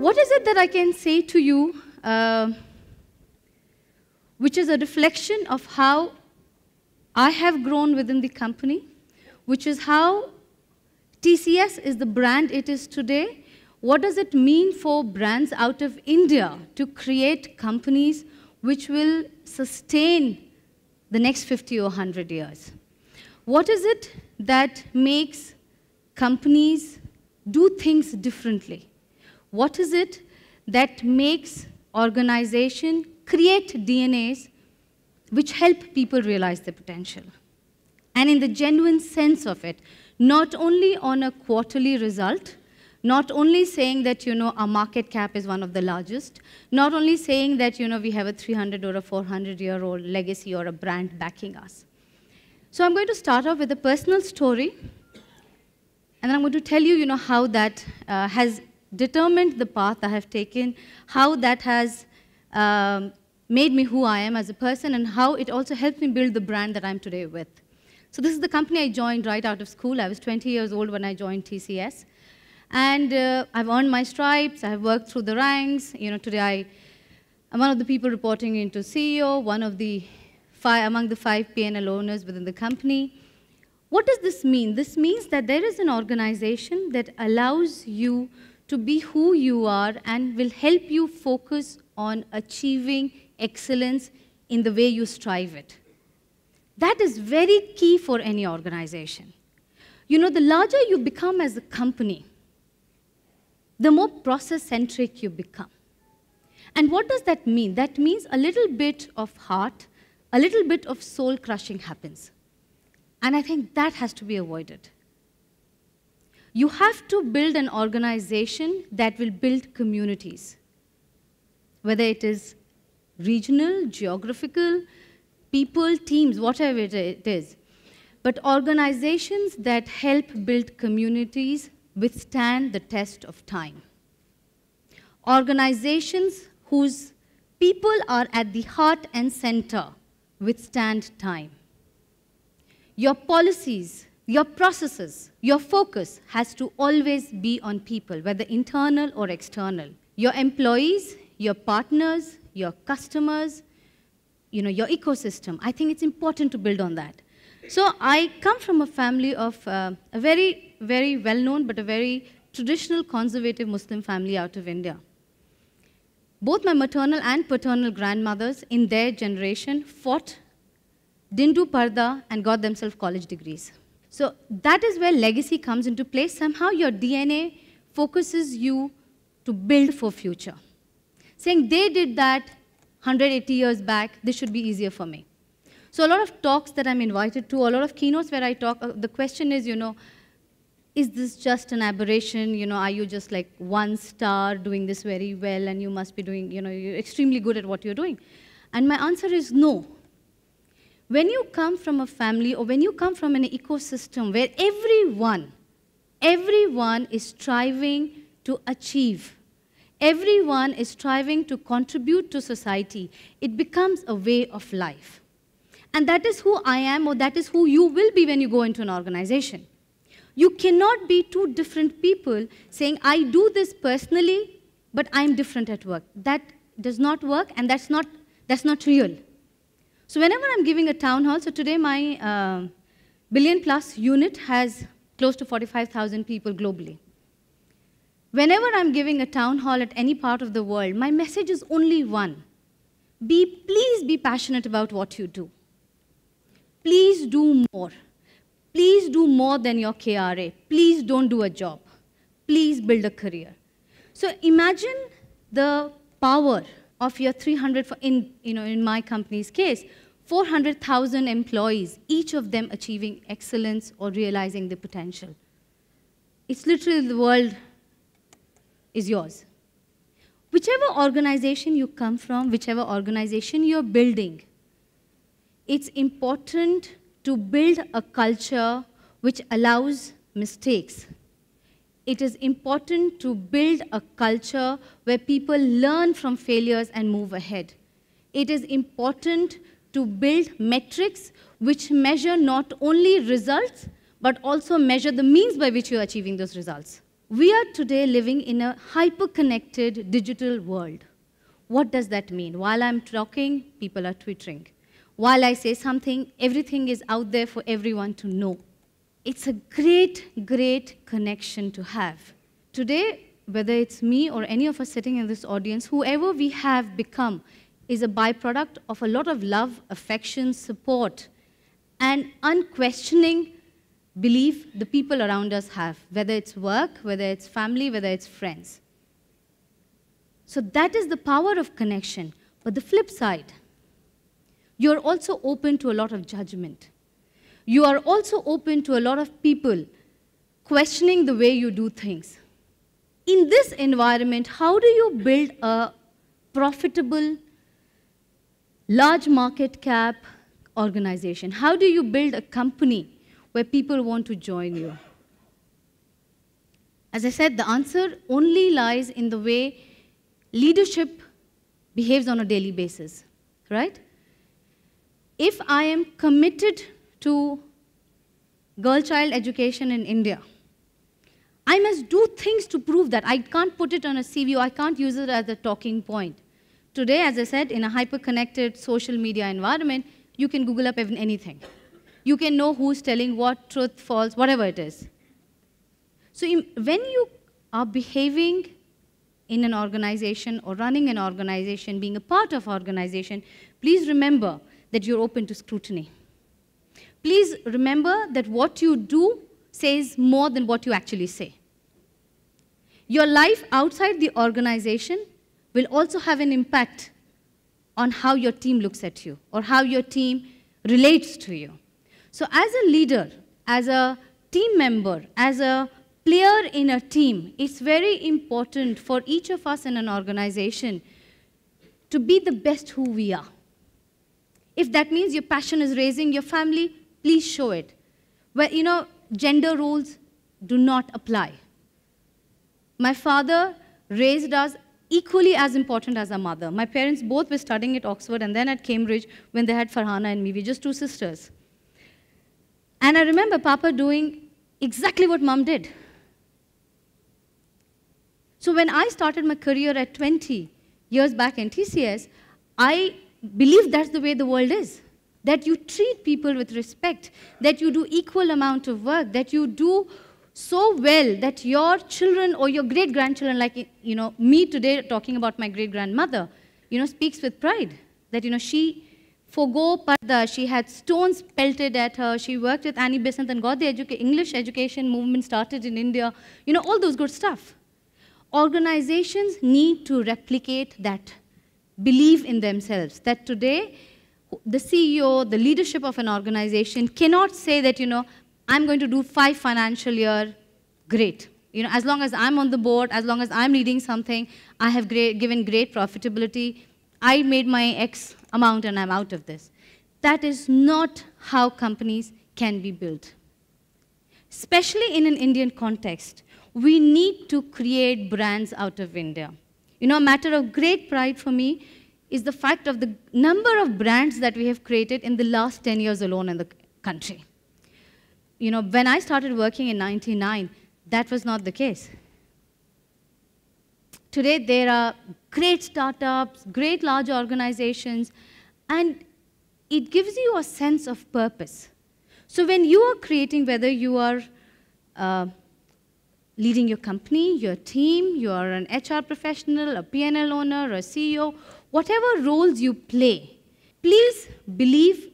What is it that I can say to you, uh, which is a reflection of how I have grown within the company, which is how TCS is the brand it is today, what does it mean for brands out of India to create companies which will sustain the next 50 or 100 years? What is it that makes companies do things differently? What is it that makes organization create DNAs which help people realize their potential? And in the genuine sense of it, not only on a quarterly result, not only saying that you know our market cap is one of the largest not only saying that you know we have a 300 or a 400 year old legacy or a brand backing us so i'm going to start off with a personal story and then i'm going to tell you you know how that uh, has determined the path i have taken how that has um, made me who i am as a person and how it also helped me build the brand that i'm today with so this is the company i joined right out of school i was 20 years old when i joined tcs and uh, I've earned my stripes, I've worked through the ranks. You know, today I, am one of the people reporting into CEO, one of the five, among the five PNL owners within the company. What does this mean? This means that there is an organization that allows you to be who you are and will help you focus on achieving excellence in the way you strive it. That is very key for any organization. You know, the larger you become as a company, the more process centric you become. And what does that mean? That means a little bit of heart, a little bit of soul crushing happens. And I think that has to be avoided. You have to build an organization that will build communities, whether it is regional, geographical, people, teams, whatever it is. But organizations that help build communities withstand the test of time. Organizations whose people are at the heart and center withstand time. Your policies, your processes, your focus has to always be on people, whether internal or external. Your employees, your partners, your customers, you know, your ecosystem. I think it's important to build on that. So I come from a family of uh, a very very well-known but a very traditional conservative Muslim family out of India. Both my maternal and paternal grandmothers in their generation fought, didn't do parda, and got themselves college degrees. So that is where legacy comes into play. Somehow your DNA focuses you to build for future. Saying they did that 180 years back, this should be easier for me. So a lot of talks that I'm invited to, a lot of keynotes where I talk, uh, the question is, you know, is this just an aberration? You know, are you just like one star doing this very well and you must be doing, you know, you're extremely good at what you're doing? And my answer is no. When you come from a family or when you come from an ecosystem where everyone, everyone is striving to achieve, everyone is striving to contribute to society, it becomes a way of life. And that is who I am or that is who you will be when you go into an organization. You cannot be two different people saying, I do this personally, but I'm different at work. That does not work, and that's not, that's not real. So whenever I'm giving a town hall, so today my uh, billion plus unit has close to 45,000 people globally. Whenever I'm giving a town hall at any part of the world, my message is only one. Be, please be passionate about what you do. Please do more. Please do more than your KRA. Please don't do a job. Please build a career. So imagine the power of your 300, in, you know, in my company's case, 400,000 employees, each of them achieving excellence or realizing the potential. It's literally the world is yours. Whichever organization you come from, whichever organization you're building, it's important to build a culture which allows mistakes. It is important to build a culture where people learn from failures and move ahead. It is important to build metrics which measure not only results, but also measure the means by which you're achieving those results. We are today living in a hyper-connected digital world. What does that mean? While I'm talking, people are twittering while I say something, everything is out there for everyone to know. It's a great, great connection to have. Today, whether it's me or any of us sitting in this audience, whoever we have become is a byproduct of a lot of love, affection, support, and unquestioning belief the people around us have, whether it's work, whether it's family, whether it's friends. So that is the power of connection. But the flip side, you're also open to a lot of judgment. You are also open to a lot of people questioning the way you do things. In this environment, how do you build a profitable, large market cap organization? How do you build a company where people want to join you? As I said, the answer only lies in the way leadership behaves on a daily basis, right? if I am committed to girl child education in India, I must do things to prove that. I can't put it on a CV, I can't use it as a talking point. Today, as I said, in a hyper-connected social media environment, you can Google up anything. You can know who's telling what, truth, false, whatever it is. So when you are behaving in an organization or running an organization, being a part of organization, please remember that you're open to scrutiny. Please remember that what you do says more than what you actually say. Your life outside the organization will also have an impact on how your team looks at you or how your team relates to you. So as a leader, as a team member, as a player in a team, it's very important for each of us in an organization to be the best who we are. If that means your passion is raising your family, please show it. Where, you know, gender roles do not apply. My father raised us equally as important as our mother. My parents both were studying at Oxford and then at Cambridge when they had Farhana and me. We just two sisters. And I remember Papa doing exactly what mom did. So when I started my career at 20 years back in TCS, I believe that's the way the world is that you treat people with respect, that you do equal amount of work, that you do so well that your children or your great grandchildren, like you know me today talking about my great grandmother, you know speaks with pride that you know she forgo parda, she had stones pelted at her, she worked with Annie Besant and got the educa English education movement started in India, you know all those good stuff. Organizations need to replicate that believe in themselves. That today, the CEO, the leadership of an organization cannot say that, you know, I'm going to do five financial year, great. You know, as long as I'm on the board, as long as I'm leading something, I have great, given great profitability, I made my X amount and I'm out of this. That is not how companies can be built. Especially in an Indian context, we need to create brands out of India. You know, a matter of great pride for me is the fact of the number of brands that we have created in the last 10 years alone in the country. You know, when I started working in 99, that was not the case. Today, there are great startups, great large organizations, and it gives you a sense of purpose. So when you are creating, whether you are uh, leading your company, your team, you are an HR professional, a PNL owner, a CEO, whatever roles you play, please believe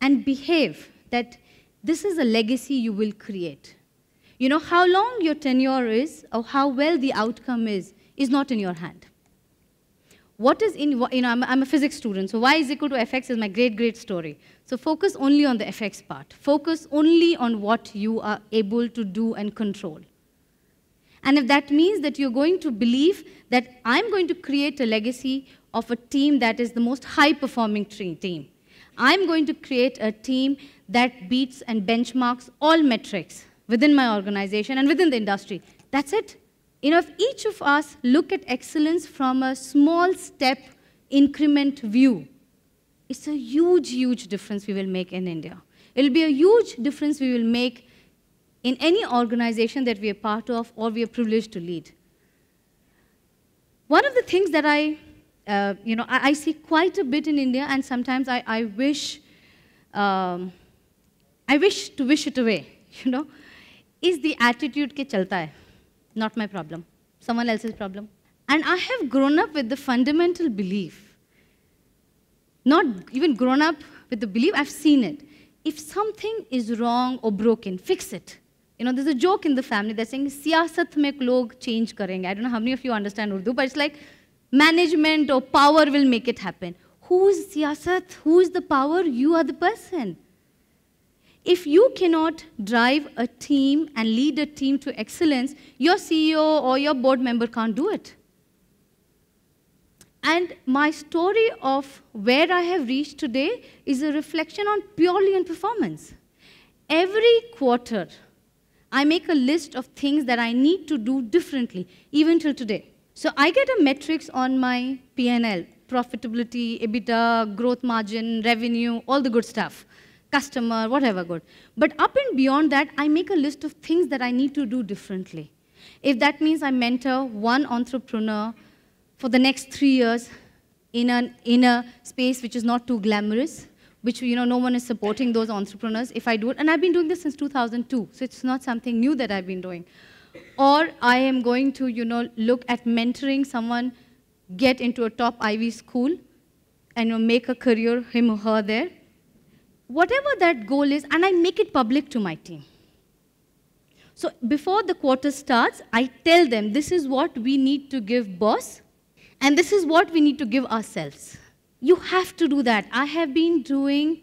and behave that this is a legacy you will create. You know, how long your tenure is or how well the outcome is, is not in your hand. What is in, you know, I'm, I'm a physics student, so y is equal to fx is my great, great story. So focus only on the fx part. Focus only on what you are able to do and control. And if that means that you're going to believe that I'm going to create a legacy of a team that is the most high-performing team. I'm going to create a team that beats and benchmarks all metrics within my organization and within the industry. That's it. You know, if each of us look at excellence from a small step increment view, it's a huge, huge difference we will make in India. It'll be a huge difference we will make in any organization that we are part of or we are privileged to lead. One of the things that I, uh, you know, I, I, see quite a bit in India, and sometimes I, I wish, um, I wish to wish it away, you know, is the attitude ke chalta hai, not my problem, someone else's problem. And I have grown up with the fundamental belief, not even grown up with the belief, I've seen it. If something is wrong or broken, fix it you know, there's a joke in the family. They're saying, siyasat mein log change karenge. I don't know how many of you understand Urdu, but it's like management or power will make it happen. Who's siyasat? Who's the power? You are the person. If you cannot drive a team and lead a team to excellence, your CEO or your board member can't do it. And my story of where I have reached today is a reflection on purely on performance. Every quarter, I make a list of things that I need to do differently, even till today. So I get a metrics on my PNL, profitability, EBITDA, growth margin, revenue, all the good stuff, customer, whatever good. But up and beyond that, I make a list of things that I need to do differently. If that means I mentor one entrepreneur for the next three years in, an, in a space which is not too glamorous, which you know no one is supporting those entrepreneurs if i do it and i've been doing this since 2002 so it's not something new that i've been doing or i am going to you know look at mentoring someone get into a top ivy school and you know, make a career him or her there whatever that goal is and i make it public to my team so before the quarter starts i tell them this is what we need to give boss and this is what we need to give ourselves you have to do that. I have been doing,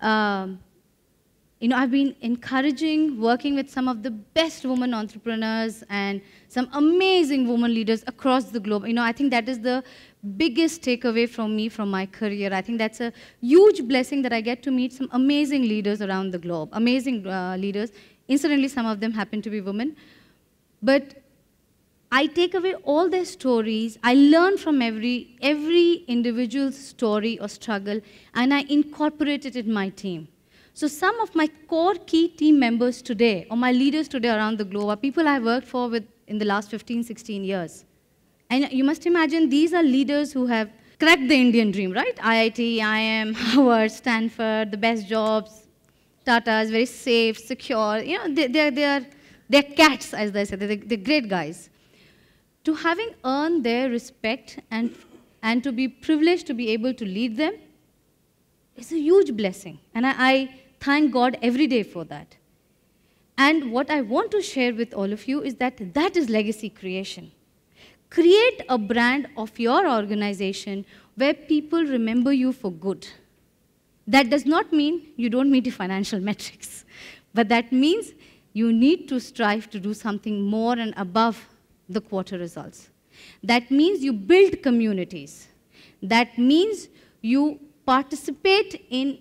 um, you know, I've been encouraging, working with some of the best women entrepreneurs and some amazing women leaders across the globe. You know, I think that is the biggest takeaway from me from my career. I think that's a huge blessing that I get to meet some amazing leaders around the globe, amazing uh, leaders. Incidentally, some of them happen to be women. But I take away all their stories, I learn from every, every individual's story or struggle, and I incorporate it in my team. So some of my core key team members today, or my leaders today around the globe, are people I worked for with in the last 15, 16 years. And you must imagine these are leaders who have cracked the Indian dream, right? IIT, IIM, Harvard, Stanford, the best jobs, Tata is very safe, secure. You know, they, they're, they're, they're cats, as they say. They're, they're great guys to having earned their respect and, and to be privileged to be able to lead them is a huge blessing. And I, I thank God every day for that. And what I want to share with all of you is that that is legacy creation. Create a brand of your organization where people remember you for good. That does not mean you don't meet the financial metrics, but that means you need to strive to do something more and above the quarter results. That means you build communities. That means you participate in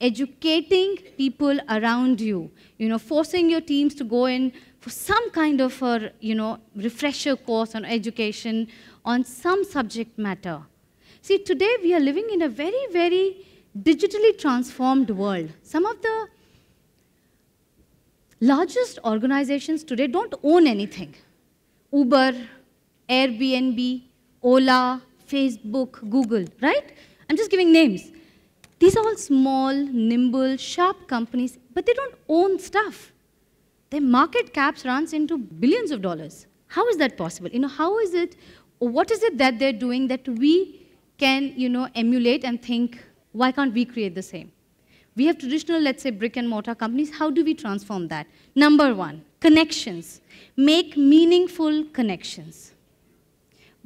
educating people around you, you know, forcing your teams to go in for some kind of a, you know, refresher course on education on some subject matter. See, today we are living in a very, very digitally transformed world. Some of the largest organizations today don't own anything. Uber, Airbnb, Ola, Facebook, Google, right? I'm just giving names. These are all small, nimble, sharp companies, but they don't own stuff. Their market caps runs into billions of dollars. How is that possible? You know, how is it, what is it that they're doing that we can, you know, emulate and think, why can't we create the same? We have traditional, let's say, brick and mortar companies. How do we transform that? Number one, Connections. Make meaningful connections.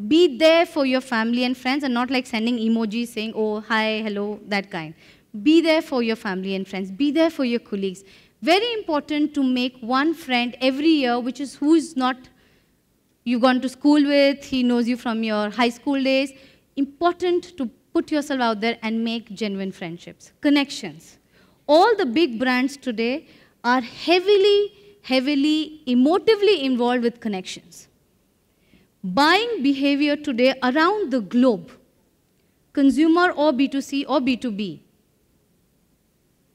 Be there for your family and friends and not like sending emojis saying, oh, hi, hello, that kind. Be there for your family and friends. Be there for your colleagues. Very important to make one friend every year, which is who is not you've gone to school with, he knows you from your high school days. Important to put yourself out there and make genuine friendships, connections. All the big brands today are heavily heavily emotively involved with connections. Buying behavior today around the globe, consumer or B2C or B2B,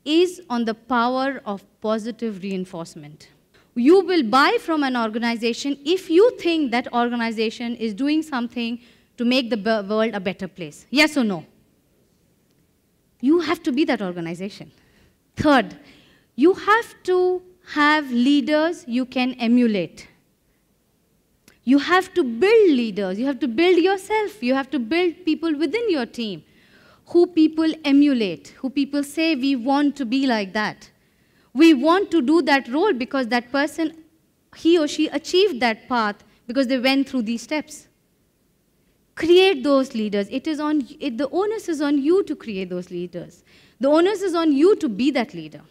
is on the power of positive reinforcement. You will buy from an organization if you think that organization is doing something to make the world a better place. Yes or no? You have to be that organization. Third, you have to have leaders you can emulate. You have to build leaders. You have to build yourself. You have to build people within your team who people emulate, who people say, we want to be like that. We want to do that role because that person, he or she achieved that path because they went through these steps. Create those leaders. It is on, it, the onus is on you to create those leaders. The onus is on you to be that leader.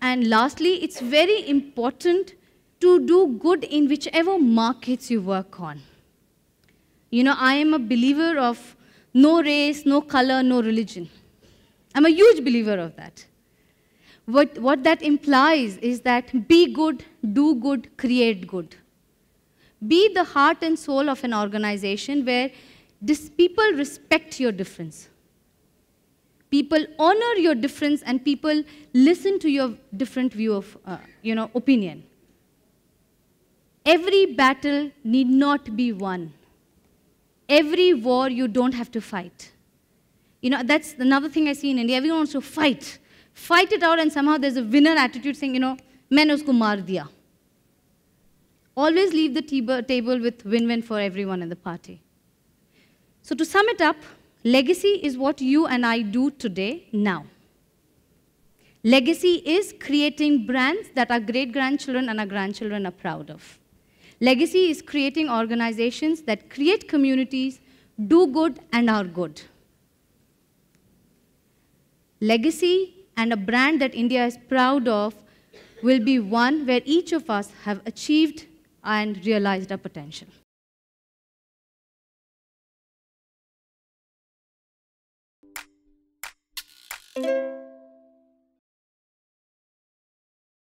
And lastly, it's very important to do good in whichever markets you work on. You know, I am a believer of no race, no color, no religion. I'm a huge believer of that. What, what that implies is that be good, do good, create good. Be the heart and soul of an organization where dis- people respect your difference. People honor your difference and people listen to your different view of, uh, you know, opinion. Every battle need not be won. Every war you don't have to fight. You know, that's another thing I see in India. Everyone wants to fight. Fight it out and somehow there's a winner attitude saying, you know, main usko maar diya. Always leave the table with win-win for everyone in the party. So to sum it up, Legacy is what you and I do today, now. Legacy is creating brands that our great grandchildren and our grandchildren are proud of. Legacy is creating organizations that create communities, do good, and are good. Legacy and a brand that India is proud of will be one where each of us have achieved and realized our potential. Thank you.